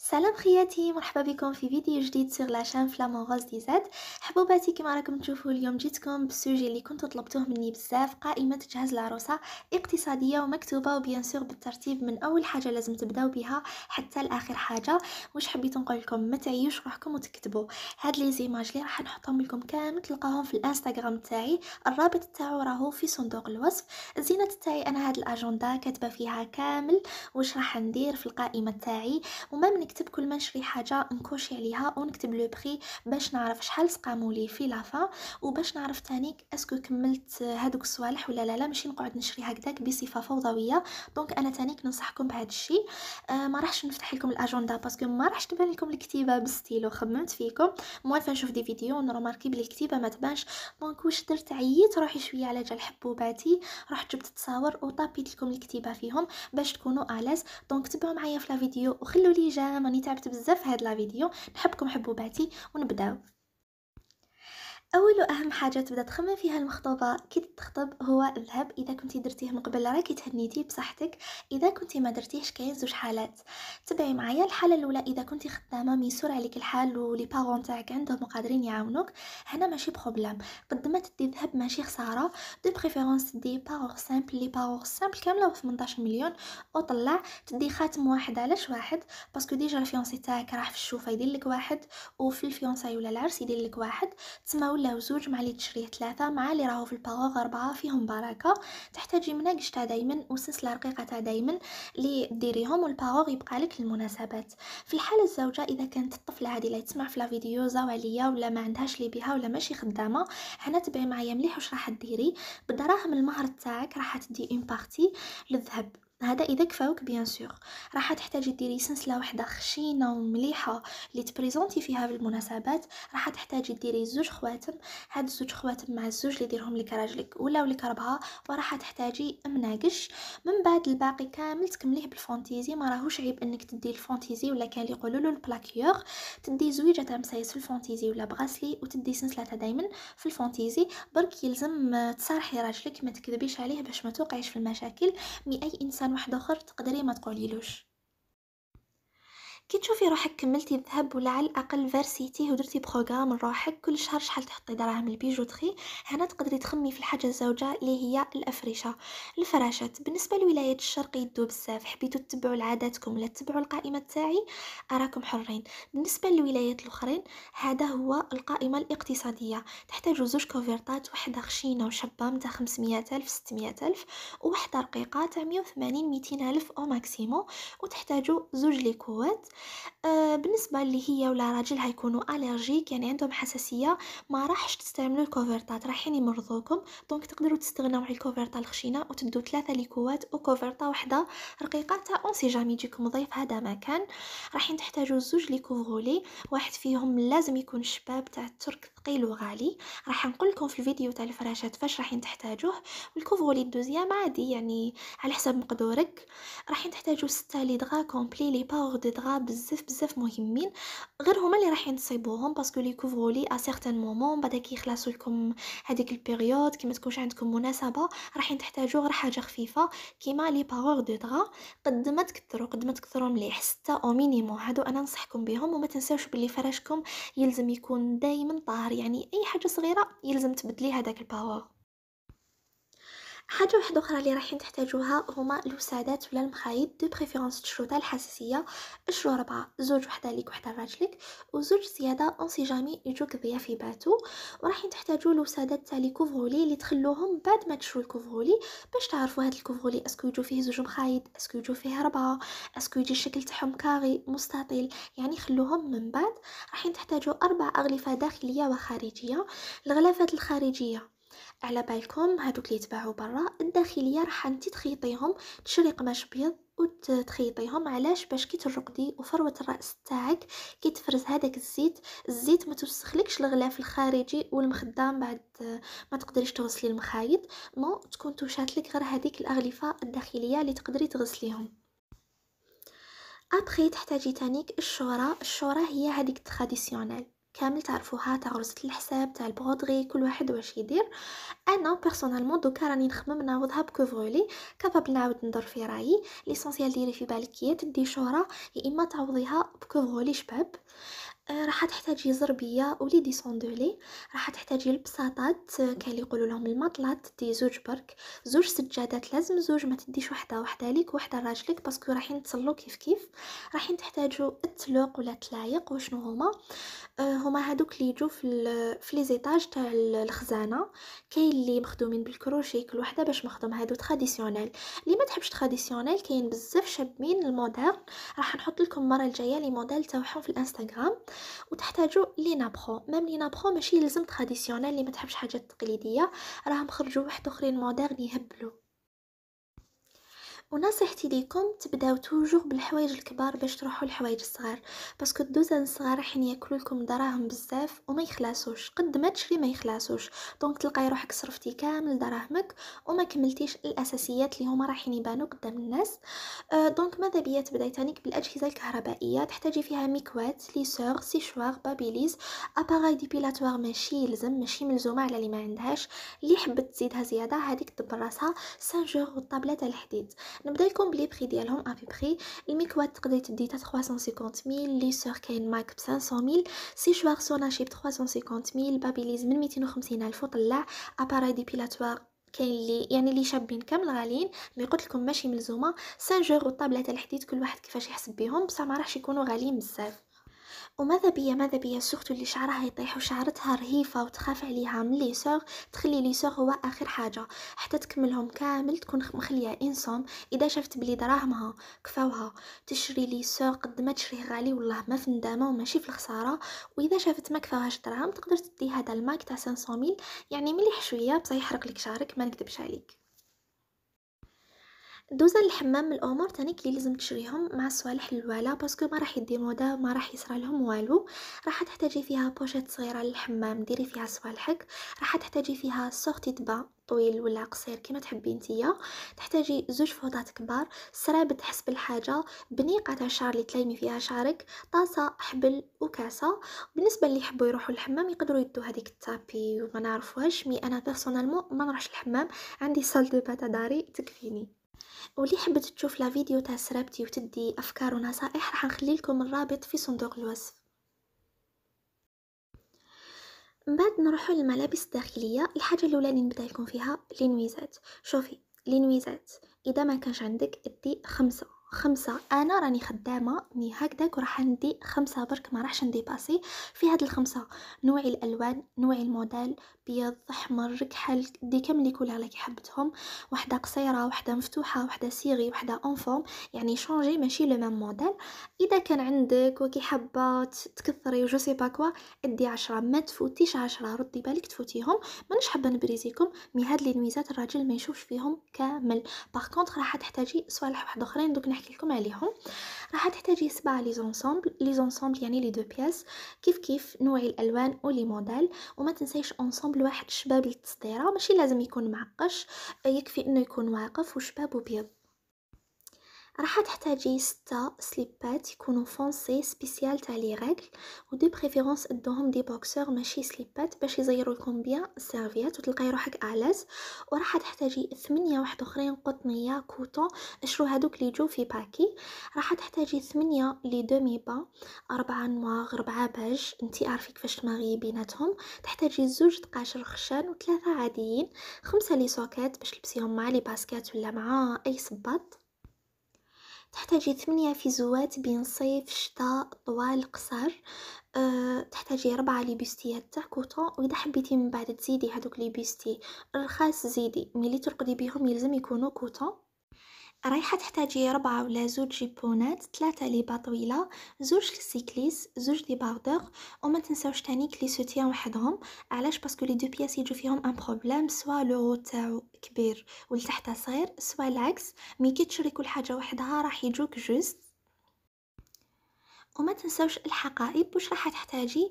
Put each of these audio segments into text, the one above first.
سلام خياتي مرحبا بكم في فيديو جديد سير لاشان فلامون غوز زاد حبوباتي كما راكم تشوفوا اليوم جيتكم بالسوجي اللي كنتو طلبتوه مني بزاف قائمه تجهز العروسه اقتصاديه ومكتوبه وبيان سور بالترتيب من اول حاجه لازم تبداو بها حتى لاخر حاجه واش حبيت نقول لكم ما تعيوش روحكم وتكتبوا هاد لي زيماج اللي راح نحطهم لكم كامل تلقاهم في الانستغرام تاعي الرابط تاعو راهو في صندوق الوصف الزينه تاعي انا هاد الاجنده كاتبه فيها كامل واش راح ندير في القائمه تاعي وما من نكتب كل ما نشري حاجه نكوشي عليها ونكتب لو بري باش نعرف شحال سقامو لي في لافا وباش نعرف تاني اسكو كملت هادوك الصوالح ولا لا لا ماشي نقعد نشري هكذاك بصفه فوضويه دونك انا تاني ننصحكم بهذا الشيء آه ما راحش نفتح لكم الاجنده باسكو ما راحش تبان لكم الكتيبه بالستيلو خممت فيكم موالف نشوف دي فيديو ونرماركي بلي الكتيبه ما تبانش دونك واش درت عييت روحي شويه على جال حبوباتي رحت جبت تصاور وطابيت لكم الكتيبه فيهم باش تكونوا الاز دونك تبعوا معايا في لا فيديو وخلوا لي جام راني تعبت بزاف في هاد لا فيديو نحبكم حبوباتي ونبداو اول واهم حاجه تبدا تخمم فيها المخطوبه كي تخطب هو الذهب اذا كنتي درتيه من قبل راكي تهنيتي بصحتك اذا كنتي ما درتيهش كاين زوج حالات تبعي معايا الحاله الاولى اذا كنتي خدامه ميسور عليك الحال ولي بارون تاعك عندهم قادرين يعاونوك هنا ماشي بروبليم قد ما تدي ذهب ماشي خساره دو بريفيرونس دي بارور سامبل لي بارور سامبل كامله و 18 مليون وطلع تدي خاتم واحد علاش واحد باسكو ديجا الفيونسي تاعك راح في الشوفه يدير لك واحد وفي الفيونساي ولا العرس يدير لك واحد تسمى ولاو زوج مع اللي تشريه ثلاثة مع اللي راهو في الباغوغ أربعة فيهم بركة تحتاجي مناقش تاع دايما وسلسلة رقيقة تاع دايما اللي ديريهم والباغوغ يبقى لك للمناسبات في الحالة الزوجة إذا كانت الطفلة هذه اللي تسمع في لا فيديو زواليا عليا ولا ما عندهاش لي بها ولا ماشي خدامة هنا تبعي معايا مليح واش راح ديري بالدراهم المهر تاعك راح تدي اون بارتي للذهب هذا اذا كفاوك بيان سور راح تحتاجي ديري سنسله واحده خشينه ومليحه اللي تبريزونتي فيها في المناسبات راح تحتاجي ديري زوج خواتم هاد زوج خواتم مع الزوج اللي ديرهم لك راجلك ولا ولك ربها وراح تحتاجي مناقش من بعد الباقي كامل تكمليه بالفونتيزي ما راهوش عيب انك تدي الفونتيزي ولا كان اللي يقولوا له البلاكيور تدي زويجه تاع مسايس في الفونتيزي ولا بغاسلي وتدي سنسله تاع دائما في الفونتيزي برك يلزم تصارحي راجلك ما تكذبيش عليه باش ما توقعيش في المشاكل مي اي انسان انسان واحد اخر تقدري ما تقوليلوش كي تشوفي روحك كملتي الذهب ولا على الاقل فارسيتي ودرتي بروغرام لروحك كل شهر شحال تحطي دراهم البيجوتري هنا تقدري تخمي في الحاجه الزوجه اللي هي الافرشه الفراشات بالنسبه للولايات الشرق يدو بزاف حبيتو تتبعوا لعاداتكم ولا تتبعوا القائمه تاعي اراكم حرين بالنسبه للولايات الاخرين هذا هو القائمه الاقتصاديه تحتاجوا زوج كوفرتات وحده خشينه وشابه متاع 500 الف 600 الف وحده رقيقه تاع 180 200 الف او ماكسيمو وتحتاجوا زوج ليكوات آه، بالنسبه اللي هي ولا راجلها يكونوا اليرجيك يعني عندهم حساسيه ما راحش تستعملوا الكوفرتات رايحين يمرضوكم دونك تقدروا تستغناو على الكوفرتا الخشينه وتبدو ثلاثه ليكوات وكوفرتا وحده رقيقه تاع اون سي جامي يجيكم ضيف هذا ما كان رايحين تحتاجوا زوج ليكوفغولي واحد فيهم لازم يكون شباب تاع الترك ثقيل وغالي راح نقول لكم في الفيديو تاع الفراشات فاش رايحين تحتاجوه والكوفغولي الدوزيام عادي يعني على حسب مقدورك رايحين تحتاجوا ستة لي دغا كومبلي لي باور دو دغا بزاف بزاف مهمين غير هما اللي رايحين تصيبوهم باسكو لي كوفرولي ا سيغتان مومون بعدا كيخلصوا لكم هذيك البيريود كي ما تكونش عندكم مناسبه رايحين تحتاجوا غير حاجه خفيفه كيما لي باغور دو طغا قد ما تكثروا قد ما تكثروا مليح حتى او مينيمو هادو انا ننصحكم بهم وما تنساوش بلي فراشكم يلزم يكون دائما طاهر يعني اي حاجه صغيره يلزم تبدلي هذاك الباور حاجه واحده اخرى اللي رايحين تحتاجوها هما الوسادات ولا المخايط دو بريفيرونس تاع الحساسيه اشرو ربعة زوج وحده ليك وحده لراجلك وزوج زياده جامي يجوك ضياف في باتو ورايحين تحتاجوا الوسادات تاع لي كوفغولي اللي تخلوهم بعد ما تشرو الكوفغولي باش تعرفوا هاد الكوفغولي اسكو يجو فيه زوج مخايط اسكو يجو فيه ربعة اسكو يجي الشكل تاعهم كاغي مستطيل يعني خلوهم من بعد رايحين تحتاجوا اربع اغلفه داخليه وخارجيه الغلافات الخارجيه على بالكم هادوك اللي يتباعوا برا الداخليه راح انت تخيطيهم تشري قماش ابيض وتخيطيهم علاش باش كي ترقدي وفروه الراس تاعك كي تفرز هذاك الزيت الزيت ما توسخلكش الغلاف الخارجي والمخدام بعد ما تقدريش تغسلي المخايط نو تكون توشاتلك غير هذيك الاغلفه الداخليه اللي تقدري تغسليهم ابخي تحتاجي تانيك الشوره الشوره هي هذيك التراديسيونيل كامل تعرفوها تاع غرزة الحساب تاع البغودغي كل واحد واش يدير انا بيرسونالمون دوكا راني نخمم نعوضها بكوفولي كابابل نعاود ندور في رايي ليسونسيال ديري في بالك هي تدي شهره يا اما تعوضيها بكوفولي شباب آه، راح تحتاجي زربيه ولي دي سوندولي راح تحتاجي البساطات آه، كان اللي يقولوا لهم المطلات دي زوج برك زوج سجادات لازم زوج ما تديش وحده وحده ليك وحده لراجلك باسكو رايحين تصلو كيف كيف رايحين تحتاجوا التلوق ولا تلايق وشنو هما آه، هما هادوك اللي يجوا في في لي تاع الخزانه كاين اللي مخدومين بالكروشي كل وحده باش مخدوم هادو تراديسيونيل اللي ما تحبش تراديسيونيل كاين بزاف شابين الموديل راح نحط لكم المره الجايه لي موديل تاعهم في الانستغرام وتحتاجوا لي نابرو ميم لي نابرو ماشي لازم تراديسيونيل اللي ما تحبش حاجات تقليديه راهم خرجوا واحد اخرين مودرن يهبلوا ونصيحتي ليكم تبداو توجور بالحوايج الكبار باش تروحوا للحوايج الصغار باسكو الدوزان الصغار راح ياكلوا لكم دراهم بزاف وما يخلصوش قد ما تشري ما يخلصوش دونك تلقاي روحك صرفتي كامل دراهمك وما كملتيش الاساسيات اللي هما راحين يبانو قدام الناس أه دونك ماذا بيا تبداي تانيك بالاجهزه الكهربائيه تحتاجي فيها ميكوات ليسور سيشوار بابيليز اباراي ديبيلاتوار ماشي يلزم ماشي ملزومه على اللي ما عندهاش اللي حبت تزيدها زياده هذيك دبر راسها سانجور والطابله الحديد نبدا لكم بلي بري ديالهم افي بري المكوات تقدري تدي حتى 350 ميل لي سور كاين ماك ب 500 ميل سيشوار سوناشي ب 350 ميل بابيليز من 250 الف وطلع اباراي ديبيلاتوار كاين لي يعني لي شابين كامل غاليين مي قلت لكم ماشي ملزومه سان والطابله تاع الحديد كل واحد كيفاش يحسب بهم بصح ما راحش يكونوا غاليين بزاف وماذا بيا ماذا بيا السوخت اللي شعرها يطيح وشعرتها رهيفة وتخاف عليها من لي سوغ تخلي لي سوغ هو آخر حاجة حتى تكملهم كامل تكون مخلية إنسان إذا شافت بلي دراهمها كفاوها تشري لي سوغ قد ما تشريه غالي والله ما في ندامة وماشي في الخسارة وإذا شافت ما كفاوهاش دراهم تقدر تدي هذا الماك تاع 500 ميل يعني مليح شوية بصح يحرق لك شعرك ما نكذبش عليك دوزا للحمام الامور ثاني كي لازم تشريهم مع الصوالح الوالا باسكو ما راح يدي موضه ما راح يصرى لهم والو راح تحتاجي فيها بوشات صغيره للحمام ديري فيها صوالحك راح تحتاجي فيها سورتي دبا طويل ولا قصير كيما تحبي نتيا تحتاجي زوج فوطات كبار سراب حسب الحاجة بنيقه تاع الشعر اللي تلايمي فيها شعرك طاسة حبل وكاسة بالنسبة اللي يحبوا يروحوا الحمام يقدروا يدوا هذيك التابي وما نعرفوهاش مي انا بيرسونالمون ما نروحش الحمام عندي سال دو داري تكفيني واللي حبت تشوف لا فيديو تاع سرابتي وتدي افكار ونصائح راح نخلي لكم الرابط في صندوق الوصف من بعد نروحوا للملابس الداخليه الحاجه الاولى اللي نبدا لكم فيها لينويزات شوفي لينويزات اذا ما كانش عندك ادي خمسة خمسة انا راني خدامه مي هكذاك وراح ندي خمسة برك ما راحش نديباسي في هاد الخمسة نوعي الالوان نوعي الموديل بيض احمر كحل دي كامل لي كولور راكي حبتهم وحده قصيره وحده مفتوحه وحده سيغي وحده اون فورم يعني شونجي ماشي لو ميم موديل اذا كان عندك وكي حابه تكثري جو سي با كوا ادي عشرة ما تفوتيش عشرة ردي بالك تفوتيهم مانيش حابه نبريزيكم مي هاد لي نويزات الراجل ما يشوفش فيهم كامل باغ كونطخ راح تحتاجي صوالح واحد اخرين دوك نحكي لكم عليهم راح تحتاجي سبع لي زونسومبل لي زونسومبل يعني لي دو بياس كيف كيف نوعي الالوان ولي موديل وما تنسيش انسومبل لواحد الشباب للتصديره ماشي لازم يكون معقش يكفي انه يكون واقف وشباب وبيض راح تحتاجي ستة سليبات يكونوا فونسي سبيسيال تاع لي ريغل ودي بريفيرونس ادوهم دي بوكسور ماشي سليبات باش يزيروا لكم بيان السيرفيات وتلقاي روحك اعلاس وراح تحتاجي ثمانية واحد اخرين قطنيه كوتون اشرو هادوك لي جو في باكي راح تحتاجي ثمانية لي دومي با أربعة نواغ ربعة باج انتي عارفي كيفاش تماغي بيناتهم تحتاجي زوج تقاشر خشان وثلاثة عاديين خمسة لي سوكات باش تلبسيهم مع لي باسكات ولا مع اي صباط تحتاجي ثمانية فيزوات بين صيف شتاء طوال قصر آه، تحتاجي ربعة ليبيستيات تاع كوتون واذا حبيتي من بعد تزيدي هذوك ليبيستي الرخاص زيدي ملي ترقدي بيهم يلزم يكونوا كوتون رايحة تحتاجي ربعة ولا زوج جيبونات ثلاثة ليبا طويلة زوج سيكليس زوج دي باردوغ وما تنساوش تاني لي سوتيان وحدهم علاش باسكو لي دو بياس يجو فيهم ان بروبليم سوا لو تاعو كبير والتحت صغير سوا العكس مي كي تشري كل حاجه وحدها راح يجوك جوست وما تنساوش الحقائب واش راح تحتاجي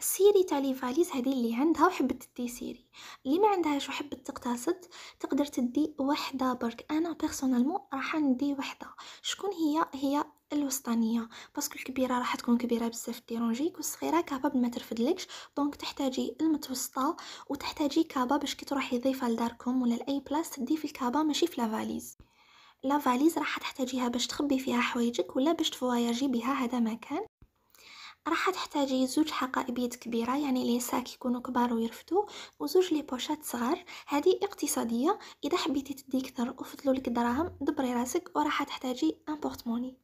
سيري تاع لي فاليز هذه اللي عندها وحب تدي سيري اللي ما عندهاش وحب تقتصد تقدر تدي وحده برك انا بيرسونالمون راح ندي وحده شكون هي هي الوسطانيه باسكو الكبيره راح تكون كبيره بزاف ديرونجيك والصغيره كابا ما ترفدلكش دونك تحتاجي المتوسطه وتحتاجي كابا باش كي تروحي ضيفه لداركم ولا لاي بلاصه تدي في الكابا ماشي في فاليز لا فاليز راح تحتاجيها باش تخبي فيها حوايجك ولا باش تفواياجي بها هذا مكان راح تحتاجي زوج حقائبيات كبيره يعني لي ساك يكونوا كبار ويرفدوا وزوج لي بوشات صغار هذه اقتصاديه اذا حبيتي تدي كثر وفضلوا لك دراهم دبري راسك وراح تحتاجي ان بورتموني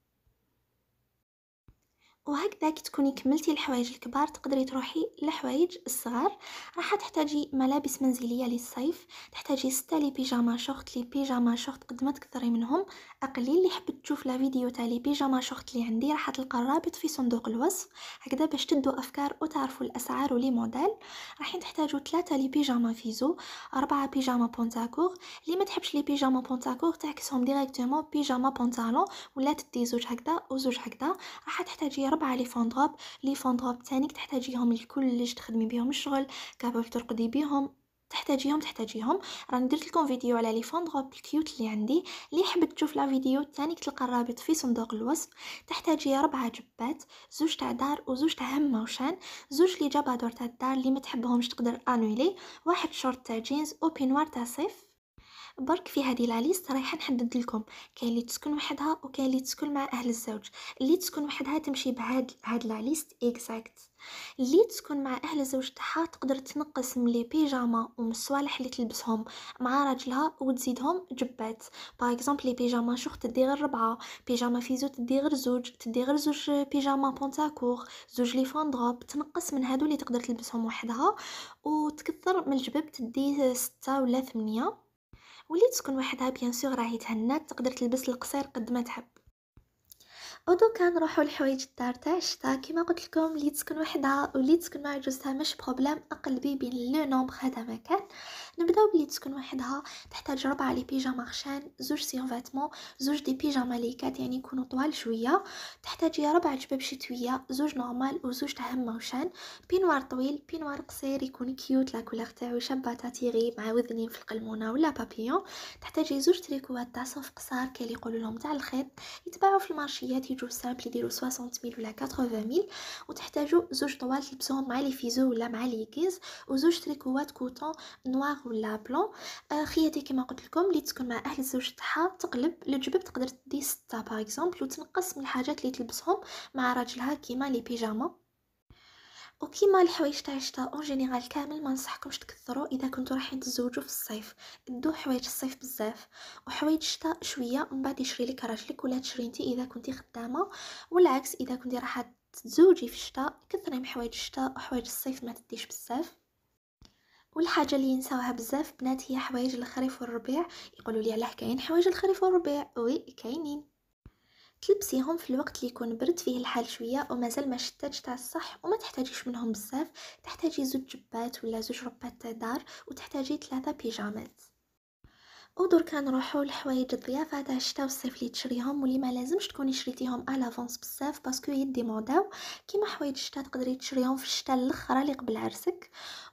وهكذا كي تكوني كملتي الحوايج الكبار تقدري تروحي للحوايج الصغار راح تحتاجي ملابس منزليه للصيف تحتاجي ستة لي بيجاما شورت لي بيجاما شورت قد ما تكثري منهم اقلي اللي حبت تشوف لا فيديو تاع لي بيجاما شورت اللي عندي راح تلقى الرابط في صندوق الوصف هكذا باش تدوا افكار وتعرفوا الاسعار ولي موديل راح تحتاجوا ثلاثة لي بيجاما فيزو أربعة بيجاما بونتاكور اللي ما تحبش لي بيجاما بونتاكور تعكسهم ديريكتومون بيجاما بونتالون ولا تدي زوج هكذا وزوج هكذا راح تحتاجي ربعة لي فوندغوب لي فوندغوب تانيك تحتاجيهم لكلش تخدمي بيهم الشغل كابل ترقدي بيهم تحتاجيهم تحتاجيهم راني درت لكم فيديو على لي فوندغوب الكيوت اللي عندي اللي حبت تشوف لا فيديو تانيك تلقى الرابط في صندوق الوصف تحتاجي ربعة جبات زوج تاع دار وزوج تاع هم موشان زوج لي جابادور تاع الدار اللي ما تحبهمش تقدر انولي واحد شورت تاع جينز وبينوار تاع صيف برك في هذه العليست رايحه نحدد لكم كاين اللي تسكن وحدها وكاين اللي تسكن مع اهل الزوج اللي تسكن وحدها تمشي بهاد هاد العليست اكزاكت اللي تسكن مع اهل الزوج تاعها تقدر تنقص من لي بيجاما ومصوالح الصوالح اللي تلبسهم مع راجلها وتزيدهم جبات باغ اكزومبل لي بيجاما شوخ تدي غير ربعه بيجاما فيزو تدي غير زوج تدي غير زوج بيجاما بونتاكور زوج لي دروب تنقص من هادو اللي تقدر تلبسهم وحدها وتكثر من الجبب تدي ستة ولا ثمانية وليت تكون وحدها بيان سور راهي تهنات تقدر تلبس القصير قد ما تحب كان روحو لحوايج الدار تاع الشتا كيما قلت لكم اللي تسكن وحدها واللي تسكن مع جوزها مش بروبليم اقلبي بين لو نومبر هذا ما كان نبداو باللي تسكن وحدها تحتاج ربع لي بيجاما خشان زوج سيون فاتمون زوج دي بيجاما ليكات يعني يكونوا طوال شويه تحتاج ربع جباب شتويه زوج نورمال وزوج تاع موشان بينوار طويل بينوار قصير يكون كيوت لا كولور تاعو شابه تاتيغي مع وذنين في القلمونه ولا بابيون تحتاجي زوج تريكوات تاع صوف قصار كي يقولوا لهم تاع الخيط يتباعوا في المارشيات يجو سامبل يديرو 60000 ولا 80000 وتحتاجوا زوج طوال تلبسوهم مع لي فيزو ولا مع لي كيز وزوج تريكوات كوتون نوار ولا بلون آه، خياتي كما قلت لكم اللي تكون مع اهل الزوج تاعها تقلب الجبب تقدر تدي 6 باغ اكزومبل وتنقص من الحاجات اللي تلبسهم مع راجلها كيما لي بيجاما وكيما الحوايج تاع الشتاء اون جينيرال كامل ما نصحكمش تكثروا اذا كنتو رايحين تزوجوا في الصيف دو حوايج الصيف بزاف وحوايج الشتاء شويه من بعد يشري لك راجلك ولا تشري انت اذا كنتي خدامه والعكس اذا كنتي راح تزوجي في الشتاء كثري من حوايج الشتاء وحوايج الصيف ما تديش بزاف والحاجه اللي ينساوها بزاف بنات هي حوايج الخريف والربيع يقولوا لي على كاين حوايج الخريف والربيع وي كاينين تلبسيهم في الوقت اللي يكون برد فيه الحال شويه ومازال ما شتاتش تاع الصح وما تحتاجيش منهم بزاف تحتاجي زوج جبات ولا زوج ربات تاع دار وتحتاجي ثلاثه بيجامات ودركا نروحوا لحوايج الضيافه تاع الشتاء والصيف اللي تشريهم واللي ما لازمش تكوني شريتيهم الافونس بزاف باسكو يدي موداو كيما حوايج الشتاء تقدري تشريهم في الشتاء الاخره اللي قبل عرسك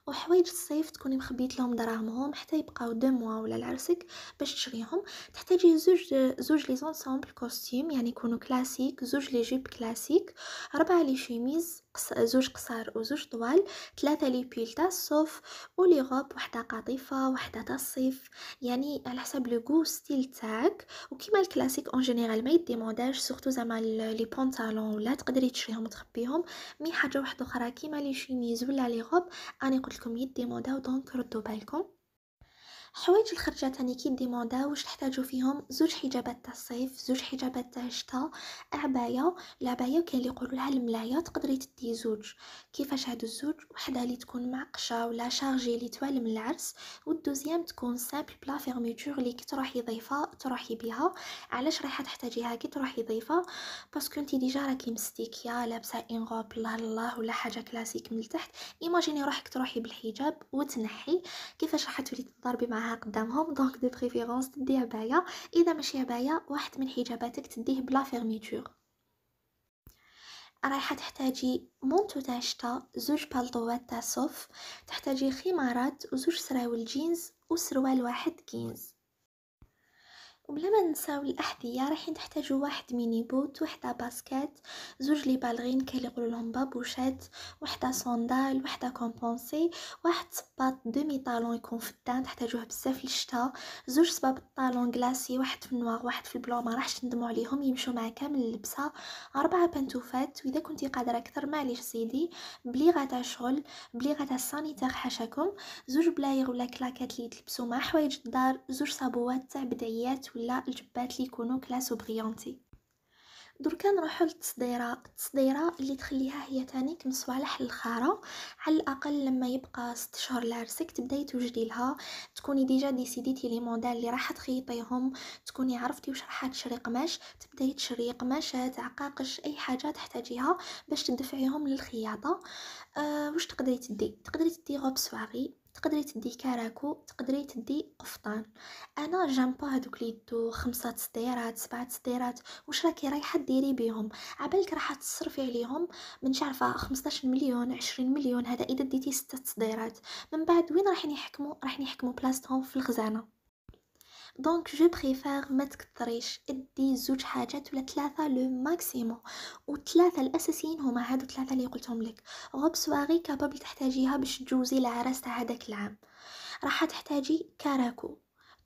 وحوايج الصيف تكوني مخبيت لهم دراهمهم حتى يبقاو دو موا ولا العرسك باش تشريهم تحتاجي زوج زوج لي زونسومبل كوستيم يعني يكونوا كلاسيك زوج لي جيب كلاسيك اربعه لي شيميز زوج قصار وزوج طوال ثلاثة لي بيلتا تاع الصوف ولي غوب وحدة قطيفة وحدة تاع الصيف يعني على حسب لو غو ستيل تاعك وكيما الكلاسيك اون جينيرال ما يديمونداش سورتو زعما لي بونطالون ولا تقدري تشريهم وتخبيهم مي حاجه واحده اخرى كيما لي شيميز ولا لي غوب اني قلت لكم يدي موضه ردوا بالكم حوايج الخرجه تاني ديموندا واش تحتاجو فيهم زوج حجابات تاع الصيف زوج حجابات تاع الشتاء عبايه العبايه كاين اللي يقولوا لها الملايه تقدري تدي زوج كيفاش هادو الزوج وحده اللي تكون معقشه ولا شارجي اللي توالم العرس والدوزيام تكون سامبل بلا فيرميتور اللي كي تروحي ضيفه تروحي بها علاش رايحه تحتاجيها كي تروحي ضيفه باسكو انت ديجا راكي مستيكيه لابسه ان روب الله الله ولا حاجه كلاسيك من التحت ايماجيني روحك تروحي بالحجاب وتنحي كيفاش راح تولي تضربي مع معاها قدامهم دونك دو بريفيرونس تديه عبايه اذا ماشي عبايه واحد من حجاباتك تديه بلا فيرميتور رايحه تحتاجي مونتو تاع الشتا زوج بالطوات تاع صوف تحتاجي خمارات وزوج سراول جينز وسروال واحد كينز وبلا ما ننساو الاحذيه راح نحتاجو واحد ميني بوت وحده باسكيت زوج لي بالغين كي يقولوا لهم بابوشات وحده صندال وحده كومبونسي واحد صباط دومي طالون يكون فدان تحتاجوه بزاف للشتاء زوج صباب طالون كلاسي واحد في النوار واحد في البلو ما راحش تندموا عليهم يمشوا مع كامل اللبسه اربعه بنتوفات واذا كنتي قادره اكثر معليش سيدي بليغه تاع شغل بليغه تاع سانيتير حاشاكم زوج بلاير ولا كلاكات اللي تلبسوا مع حوايج الدار زوج صابوات تاع بدعيات ولا الجبات اللي يكونوا كلاس وبريانتي دركا نروحو للتصديره التصديره اللي تخليها هي تاني كم صوالح للخاره على الاقل لما يبقى ست شهور لعرسك تبداي توجدي لها تكوني ديجا ديسيديتي لي موديل اللي راح تخيطيهم تكوني عرفتي واش راح تشري قماش تبداي تشري قماشات عقاقش اي حاجه تحتاجيها باش تدفعيهم للخياطه أه واش تقدري تدي تقدري تدي غوب سواري تقدري تدي كاراكو تقدري تدي قفطان انا جامبا هذوك اللي يدو خمسة تصديرات سبعة تصديرات واش راكي رايحه ديري بيهم عبالك راح تصرفي عليهم من عارفه 15 مليون 20 مليون هذا اذا ديتي ستة تصديرات من بعد وين راح يحكموا راح يحكموا بلاصتهم في الخزانه دونك جو بريفير ما تكثريش ادي زوج حاجات ولا ثلاثه لو ماكسيمو وثلاثه الاساسيين هما هادو ثلاثه اللي قلتهم لك غوب سواغي كابابل تحتاجيها باش تجوزي العرس تاع هذاك العام راح تحتاجي كاراكو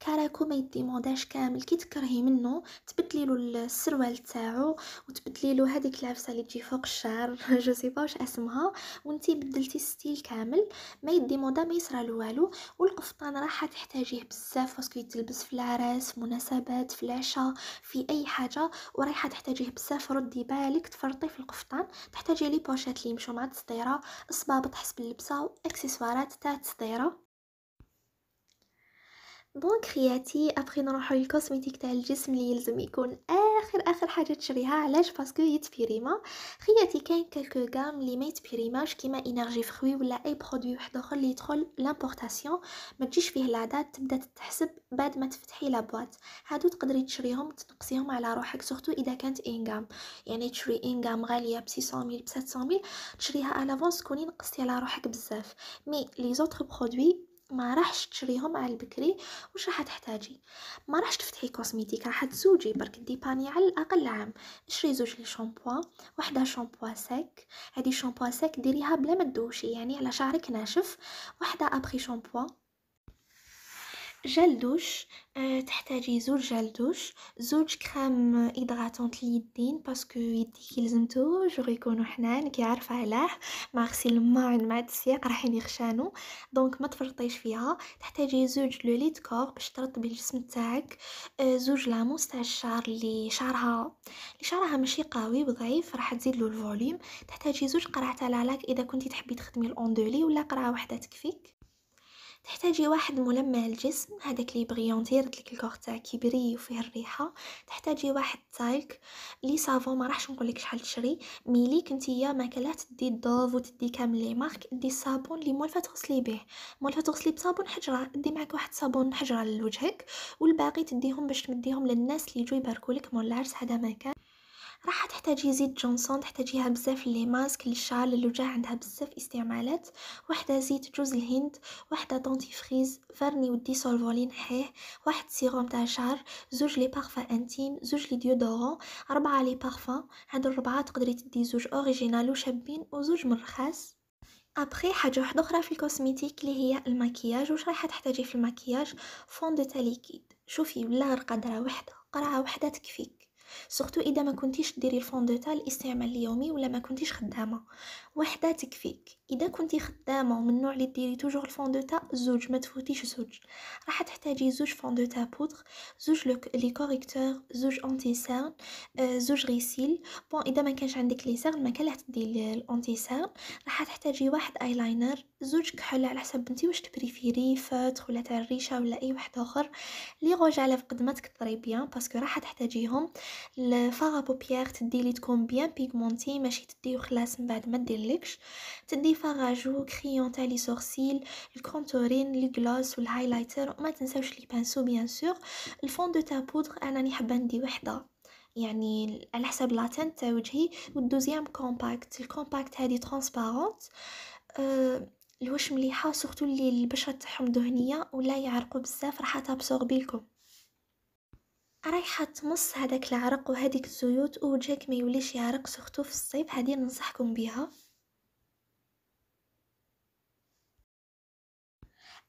كاراكو ما موداش كامل كي تكرهي منه تبدلي له السروال تاعو وتبدلي له هذيك العفسه اللي تجي فوق الشعر جو سي با واش اسمها وانتي بدلتي ستيل كامل ما مودا ما يصرى له والو والقفطان راح تحتاجيه بزاف باسكو يتلبس في العراس في مناسبات في العشاء في اي حاجه ورايحه تحتاجيه بزاف ردي بالك تفرطي في القفطان تحتاجي لي بوشات اللي يمشوا مع التصديره اصبابط حسب اللبسه واكسسوارات تاع التصديره دونك خياتي ابغي نروحو للكوزميتيك تاع الجسم اللي يلزم يكون اخر اخر حاجه تشريها علاش باسكو يتبريما خياتي كاين كلكو غام اللي ما يتبيريماش كيما انرجي فخوي ولا اي برودوي واحد اخر اللي يدخل لامبورطاسيون ما تجيش فيه العداد تبدا تتحسب بعد ما تفتحي لابواط هادو تقدري تشريهم تنقصيهم على روحك سورتو اذا كانت انغام يعني تشري انغام غاليه ب 600 ب 700 تشريها الافونس تكوني نقصتي على روحك بزاف مي لي زوتر برودوي ما راحش تشريهم على البكري واش راح تحتاجي ما راحش تفتحي كوزميتيك راح تزوجي برك ديباني على الاقل عام اشري زوج لي شامبو وحده شامبو سيك هذه شامبو سيك ديريها بلا ما تدوشي يعني على شعرك ناشف وحده ابري شامبو دوش تحتاجي زوج دوش زوج كريم ايدغاتون اليدين باسكو يديك لزمتو جوغ يكونو حنان كي عارفة علاه مع غسيل عند مع التسياق راحين يخشانو دونك ما تفرطيش فيها تحتاجي زوج لو ليت كور باش ترطبي الجسم تاعك زوج لاموس تاع الشعر اللي شعرها اللي شعرها ماشي قوي وضعيف راح تزيد له الفوليوم تحتاجي زوج قرعة تاع لالاك اذا كنتي تحبي تخدمي الاوندولي ولا قرعه وحده تكفيك تحتاجي واحد ملمع الجسم هذاك اللي يبغي ينطيرد لك الكور تاعك يبري وفيه الريحه تحتاجي واحد تايلك لي صافون ما راحش نقول لك شحال تشري مي كنتي ما كلات تدي الدوف وتدي كامل لي مارك دي صابون اللي مولفه تغسلي به مولفه تغسلي بصابون حجره دي معك واحد صابون حجره لوجهك والباقي تديهم باش تمديهم للناس اللي يجوا يباركوا لك مول العرس هذا مكان راح تحتاجي زيت جونسون تحتاجيها بزاف لي ماسك للشعر للوجه عندها بزاف استعمالات وحده زيت جوز الهند وحده دونتيفريز فرني ودي سولفولين حيه واحد سيروم تاع شعر زوج لي بارفان انتيم زوج لي ديودورون اربعه لي بارفان هادو الربعه تقدري تدي زوج اوريجينال وشابين وزوج من رخاص ابخي حاجه واحده اخرى في الكوزميتيك اللي هي المكياج واش راح تحتاجي في المكياج فوندو تا ليكيد شوفي ولا قدره واحده قرعه واحده تكفيك سورتو اذا ما كنتيش ديري الفوندوتا الاستعمال اليومي ولا ما كنتيش خدامه وحده تكفيك اذا كنتي خدامه ومن النوع اللي ديري توجور الفوندوتا زوج ما تفوتيش زوج راح تحتاجي زوج فوندوتا بودغ زوج لوك لي كوريكتور زوج اونتي آه، سيرن زوج غيسيل بون اذا ما كانش عندك لي سيرن ما كان تدي الانتي سيرن راح تحتاجي واحد ايلاينر زوج كحول على حسب بنتي واش تبريفيري فاتخ ولا تاع الريشه ولا اي واحد اخر لي غوج على فقد ما تكثري بيان باسكو راح تحتاجيهم الفارا بوبيير تدي لي تكون بيان بيغمونتي ماشي تديو خلاص من بعد ما دير ميبانلكش تدي فاغاجو كريون تاع لي سورسيل الكونتورين الجلاس والهايلايتر وما تنساوش لي بانسو بيان سور الفون دو تا بودغ انا راني حابه ندي وحده يعني على حسب لاتين تاع وجهي والدوزيام كومباكت الكومباكت هذه ترانسبارونت آه، الوش الواش مليحه سورتو اللي البشره تاعهم دهنيه ولا يعرقوا بزاف راح تابسوربي لكم رايحه تمص هذاك العرق وهذيك الزيوت ووجهك ما يوليش يعرق سورتو في الصيف هذه ننصحكم بها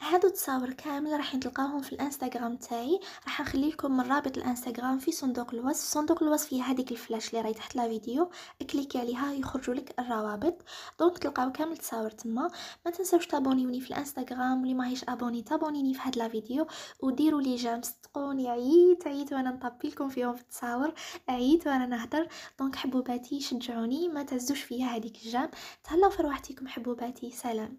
هادو التصاور كامل راح تلقاهم في الانستغرام تاعي راح نخلي لكم الرابط الانستغرام في صندوق الوصف صندوق الوصف هي هذيك الفلاش اللي راهي تحت لا فيديو كليكي عليها يخرجوا لك الروابط دونك تلقاو كامل التصاور تما ما تنساوش تابونيوني في الانستغرام واللي ماهيش ابوني تابونيني في هاد لا فيديو وديروا لي جام صدقوني عييت عييت وانا نطبي لكم فيهم في التصاور عييت وانا نهضر دونك حبوباتي شجعوني ما تهزوش فيا هذيك الجام تهلاو في رواحتكم حبوباتي سلام